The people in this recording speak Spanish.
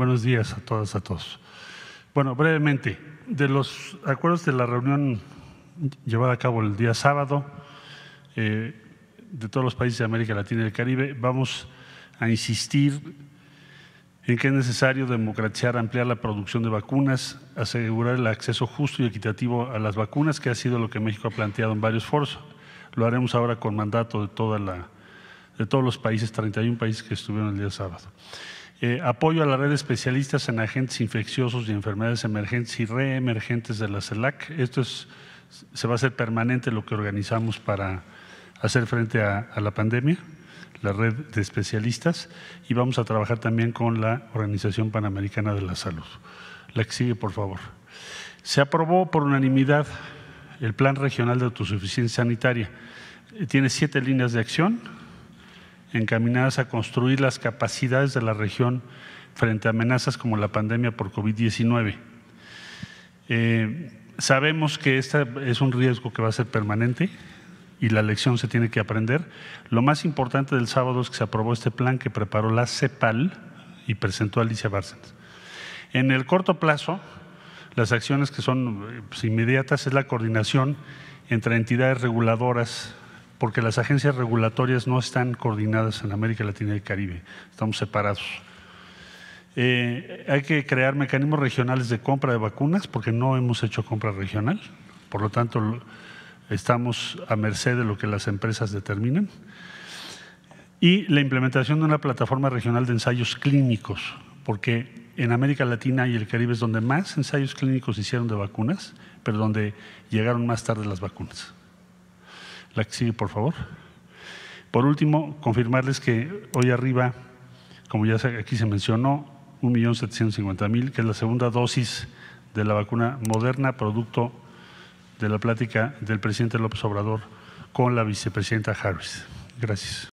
Buenos días a todas, a todos. Bueno, brevemente, de los acuerdos de la reunión llevada a cabo el día sábado eh, de todos los países de América Latina y el Caribe, vamos a insistir en que es necesario democratizar, ampliar la producción de vacunas, asegurar el acceso justo y equitativo a las vacunas, que ha sido lo que México ha planteado en varios foros. Lo haremos ahora con mandato de, toda la, de todos los países, 31 países que estuvieron el día sábado. Eh, apoyo a la red de especialistas en agentes infecciosos y enfermedades emergentes y reemergentes de la CELAC. Esto se va a hacer permanente lo que organizamos para hacer frente a, a la pandemia, la red de especialistas, y vamos a trabajar también con la Organización Panamericana de la Salud. La que sigue, por favor. Se aprobó por unanimidad el Plan Regional de Autosuficiencia Sanitaria. Eh, tiene siete líneas de acción, encaminadas a construir las capacidades de la región frente a amenazas como la pandemia por COVID-19. Eh, sabemos que este es un riesgo que va a ser permanente y la lección se tiene que aprender. Lo más importante del sábado es que se aprobó este plan que preparó la CEPAL y presentó Alicia Bárcenas. En el corto plazo, las acciones que son eh, pues, inmediatas es la coordinación entre entidades reguladoras porque las agencias regulatorias no están coordinadas en América Latina y el Caribe, estamos separados. Eh, hay que crear mecanismos regionales de compra de vacunas, porque no hemos hecho compra regional, por lo tanto estamos a merced de lo que las empresas determinan. Y la implementación de una plataforma regional de ensayos clínicos, porque en América Latina y el Caribe es donde más ensayos clínicos se hicieron de vacunas, pero donde llegaron más tarde las vacunas. La que por favor. Por último, confirmarles que hoy arriba, como ya aquí se mencionó, 1.750.000, que es la segunda dosis de la vacuna moderna, producto de la plática del presidente López Obrador con la vicepresidenta Harris. Gracias.